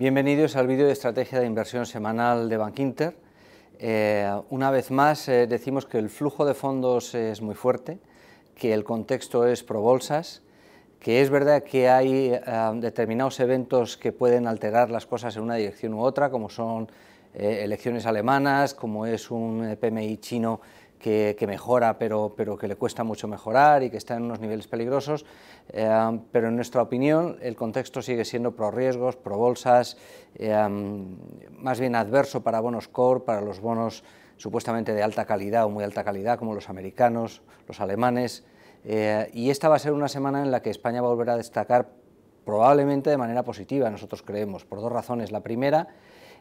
Bienvenidos al vídeo de estrategia de inversión semanal de Bankinter. Eh, una vez más eh, decimos que el flujo de fondos es muy fuerte, que el contexto es pro bolsas, que es verdad que hay eh, determinados eventos que pueden alterar las cosas en una dirección u otra, como son eh, elecciones alemanas, como es un PMI chino que, mejora pero, pero que le cuesta mucho mejorar y que está en unos niveles peligrosos, em, pero en nuestra opinión el contexto sigue siendo pro riesgos, pro bolsas, em, más bien adverso para bonos core, para los bonos supuestamente de alta calidad o muy alta calidad como los americanos, los alemanes, eh, y esta va a ser una semana en la que España volverá a a destacar probablemente de manera positiva, nosotros creemos, por dos razones. La primera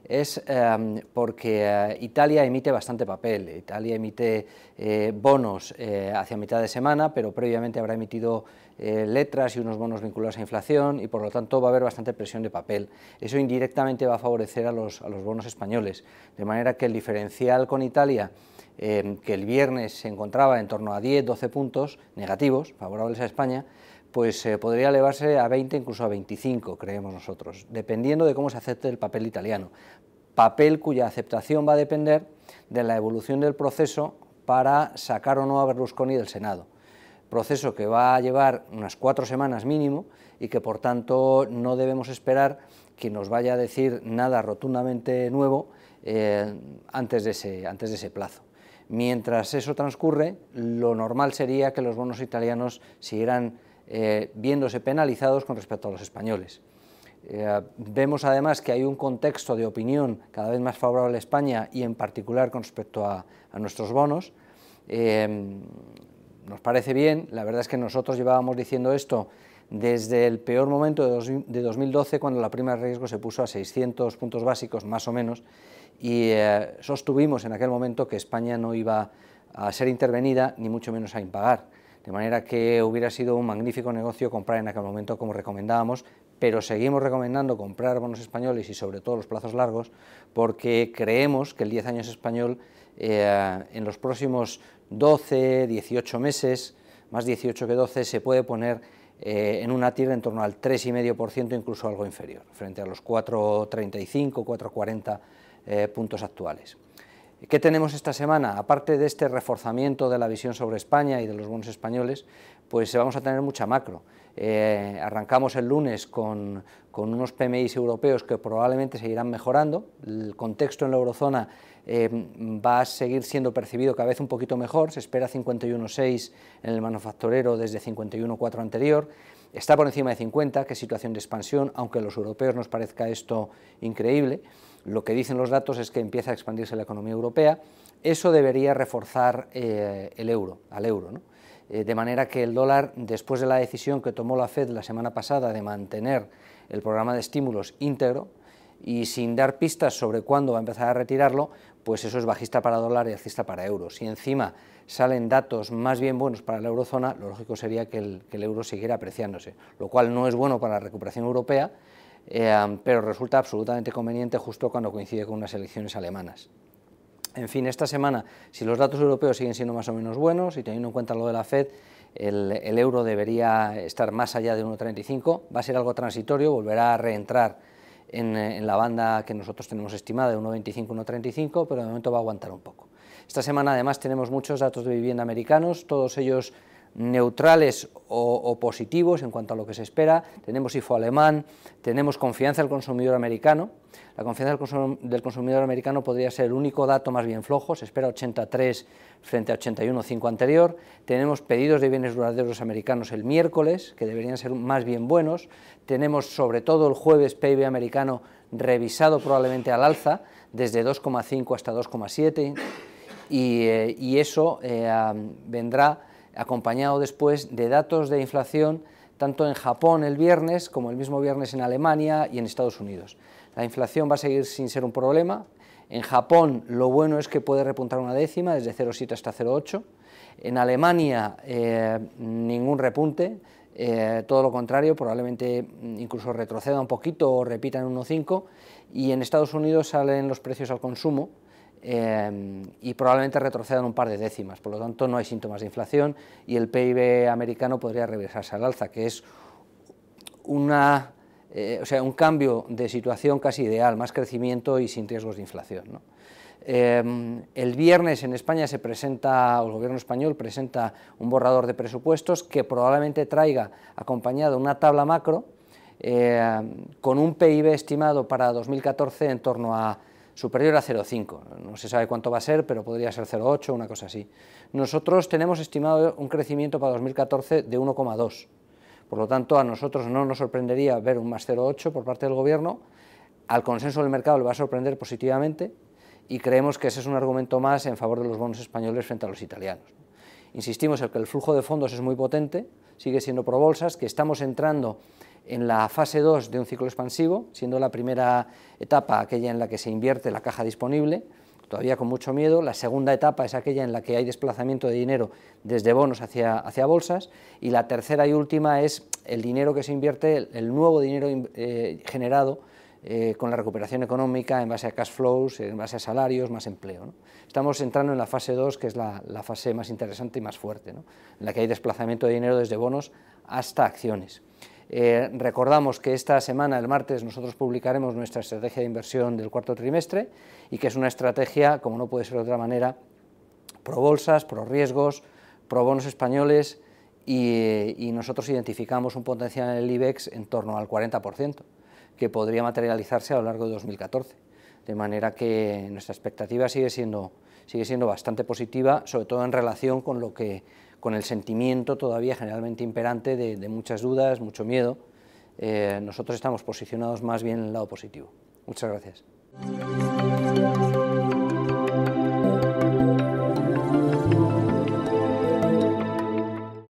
es em, porque eh, Italia emite bastante papel. Italia emite eh, bonos eh, hacia mitad de semana, pero previamente habrá emitido letras y unos bonos vinculados a inflación y por lo tanto va a haber bastante presión de papel. Eso indirectamente va a favorecer a los, bonos españoles, de manera que el diferencial con Italia em, que el viernes se encontraba en torno a 10-12 puntos negativos favorables a España, pues eh, podría elevarse a 20, incluso a 25, creemos nosotros, dependiendo de cómo se acepte el papel italiano. Papel cuya aceptación va a depender de la evolución del proceso para sacar o no a Berlusconi del Senado. Proceso que va a llevar unas cuatro semanas mínimo y que por tanto no debemos esperar que nos vaya a decir nada rotundamente nuevo eh, antes, de ese, antes de ese plazo. Mientras eso transcurre, lo normal sería que los bonos italianos siguieran eh, viéndose penalizados con respecto a los españoles. Eh, vemos además que hay un contexto de opinión cada vez más favorable a España y en particular con respecto a, nuestros bonos. Eh, nos parece bien, la verdad es que nosotros llevábamos diciendo esto desde el peor momento de, 2012 cuando la prima de riesgo se puso a 600 puntos básicos más o menos y sostuvimos en aquel momento que España no iba a ser intervenida ni mucho menos a impagar. De manera que hubiera sido un magnífico negocio comprar en aquel momento como recomendábamos, pero seguimos recomendando comprar bonos españoles y sobre todo los plazos largos porque creemos que el 10 años español eh, en los próximos 12, 18 meses, más 18 que 12, se puede poner eh, en una tierra en torno al 3,5%, incluso algo inferior, frente a los 4,35, 4,40 eh, puntos actuales. ¿Qué tenemos esta semana? Aparte de este reforzamiento de la visión sobre España y de los bonos españoles, pues vamos a tener mucha macro. Eh, arrancamos el lunes con, unos PMIs europeos que probablemente seguirán mejorando. El contexto en la eurozona eh, va a seguir siendo percibido cada vez un poquito mejor. Se espera 51,6 en el manufacturero desde 51,4 anterior está por encima de 50, que situación de expansión, aunque a los europeos nos parezca esto increíble. Lo que dicen los datos es que empieza a expandirse la economía europea. Eso debería reforzar eh, el euro, al euro. ¿no? Eh, de manera que el dólar, después de la decisión que tomó la Fed la semana pasada de mantener el programa de estímulos íntegro y sin dar pistas sobre cuándo va a empezar a retirarlo, pues eso es bajista para dólar y alcista para euros. Si encima salen datos más bien buenos para la eurozona, lo lógico sería que el, euro siguiera apreciándose, lo cual no es bueno para la recuperación europea, eh, pero resulta absolutamente conveniente justo cuando coincide con unas elecciones alemanas. En fin, esta semana, si los datos europeos siguen siendo más o menos buenos, y teniendo en cuenta lo de la FED, el, el euro debería estar más allá de 1,35, va a ser algo transitorio, volverá a reentrar eh, en, la banda que nosotros tenemos estimada de 1,25-1,35, pero de momento va a aguantar un poco. Esta semana además tenemos muchos datos de vivienda americanos, todos ellos neutrales o, positivos en cuanto a lo que se espera. Tenemos IFO alemán, tenemos confianza del consumidor americano. La confianza del, consumidor americano podría ser el único dato más bien flojo, se espera 83 frente a 81,5 anterior. Tenemos pedidos de bienes duraderos americanos el miércoles, que deberían ser más bien buenos. Tenemos sobre todo el jueves PIB americano revisado probablemente al alza, desde 2,5 hasta 2,7. Eh, y, eso eh, vendrá acompañado después de datos de inflación tanto en Japón el viernes como el mismo viernes en Alemania y en Estados Unidos. La inflación va a seguir sin ser un problema. En Japón lo bueno es que puede repuntar una décima, desde 0,7 hasta 0,8. En Alemania eh, ningún repunte, eh, todo lo contrario, probablemente incluso retroceda un poquito o repita en 1,5. Y en Estados Unidos salen los precios al consumo, Em, y probablemente retrocedan un par de décimas. Por lo tanto, no hay síntomas de inflación y el PIB americano podría regresarse al alza, que es una, eh, o sea, un cambio de situación casi ideal, más crecimiento y sin riesgos de inflación. Em, el viernes en España se presenta, o el gobierno español presenta un borrador de presupuestos que probablemente traiga acompañado una tabla macro em, con un PIB estimado para 2014 en torno a superior a 0,5. No se sabe cuánto va a ser, pero podría ser 0,8, una cosa así. Nosotros tenemos estimado un crecimiento para 2014 de 1,2. Por lo tanto, a nosotros no nos sorprendería ver un más 0,8 por parte del Gobierno. Al consenso del mercado le va a sorprender positivamente y creemos que ese es un argumento más en favor de los bonos españoles frente a los italianos. Insistimos en que el flujo de fondos es muy potente, sigue siendo pro bolsas, que estamos entrando en la fase 2 de un ciclo expansivo, siendo la primera etapa aquella en la que se invierte la caja disponible, todavía con mucho miedo. La segunda etapa es aquella en la que hay desplazamiento de dinero desde bonos hacia, bolsas. Y la tercera y última es el dinero que se invierte, el, nuevo dinero eh, generado eh, con la recuperación económica en base a cash flows, en base a salarios, más empleo. Estamos entrando en la fase 2, que es la, fase más interesante y más fuerte, en la que hay desplazamiento de dinero desde bonos hasta acciones. Eh, recordamos que esta semana, el martes, nosotros publicaremos nuestra estrategia de inversión del cuarto trimestre y que es una estrategia, como no puede ser de otra manera, pro bolsas, pro riesgos, pro bonos españoles y, y nosotros identificamos un potencial en el IBEX en torno al 40%, que podría materializarse a lo largo de 2014. De manera que nuestra expectativa sigue siendo, sigue siendo bastante positiva, sobre todo en relación con lo que con el sentimiento todavía generalmente imperante de, muchas dudas, mucho miedo. Eh, nosotros estamos posicionados más bien en el lado positivo. Muchas gracias.